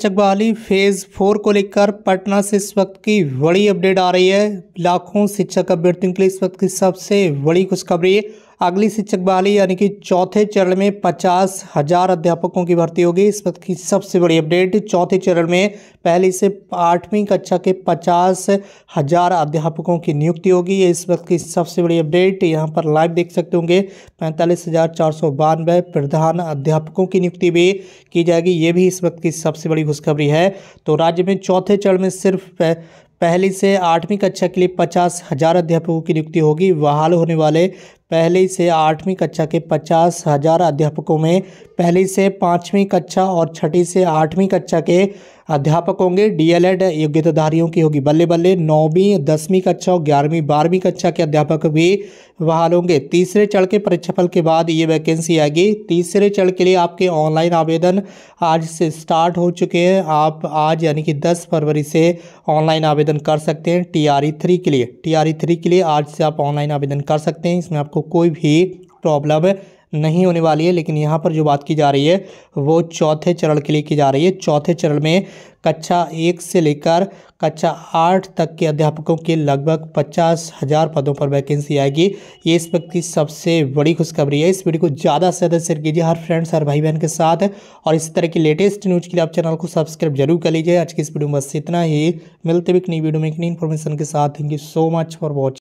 चकबाली phase four को लेकर पटना से इस वक्त की बड़ी अपडेट आ रही है लाखों शिक्षक अभ्यर्थियों के लिए इस वक्त की सबसे बड़ी खुशखबरी अगली शिक्षक बहाली यानी कि चौथे चरण में पचास हजार अध्यापकों की भर्ती होगी इस वक्त की सबसे बड़ी अपडेट चौथे चरण में पहली से आठवीं कक्षा के पचास हजार अध्यापकों की नियुक्ति होगी ये इस वक्त की सबसे बड़ी अपडेट यहाँ पर लाइव देख सकते होंगे पैंतालीस हजार चार सौ बानवे प्रधान अध्यापकों की नियुक्ति भी की जाएगी ये भी इस वक्त की सबसे बड़ी खुशखबरी है तो राज्य में चौथे चरण में सिर्फ पहली से आठवीं कक्षा के लिए पचास हजार अध्यापकों की नियुक्ति होगी बहाल होने वाले पहली से आठवीं कक्षा के पचास हजार अध्यापकों में पहली से पाँचवीं कक्षा और छठी से आठवीं कक्षा के अध्यापक होंगे डीएलएड योग्यताधारियों की होगी बल्ले बल्ले नौवीं दसवीं कक्षा और ग्यारहवीं बारहवीं कक्षा के अध्यापक भी बहाल होंगे तीसरे चढ़ के परीक्षाफल के बाद ये वैकेंसी आएगी तीसरे चढ़ के लिए आपके ऑनलाइन आवेदन आज से स्टार्ट हो चुके हैं आप आज यानी कि दस फरवरी से ऑनलाइन आवेदन कर सकते हैं टी आर थ्री के लिए टी आर थ्री के लिए आज से आप ऑनलाइन आवेदन कर सकते हैं इसमें आपको आपको कोई भी प्रॉब्लम नहीं होने वाली है लेकिन यहाँ पर जो बात की जा रही है वो चौथे चरण के लिए की जा रही है चौथे चरण में कक्षा एक से लेकर कक्षा आठ तक के अध्यापकों के लगभग पचास हज़ार पदों पर वैकेंसी आएगी ये इस वक्त की सबसे बड़ी खुशखबरी है इस वीडियो को ज़्यादा से ज़्यादा शेयर कीजिए हर फ्रेंड्स हर भाई बहन के साथ और इस तरह की लेटेस्ट न्यूज़ के लिए आप चैनल को सब्सक्राइब जरूर कर लीजिए आज की इस वीडियो में बस इतना ही मिलते भी एक नई वीडियो में एक नई इन्फॉर्मेशन के साथ thank you so much for watching